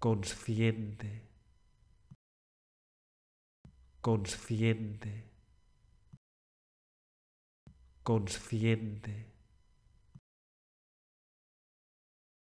consciente, consciente, consciente.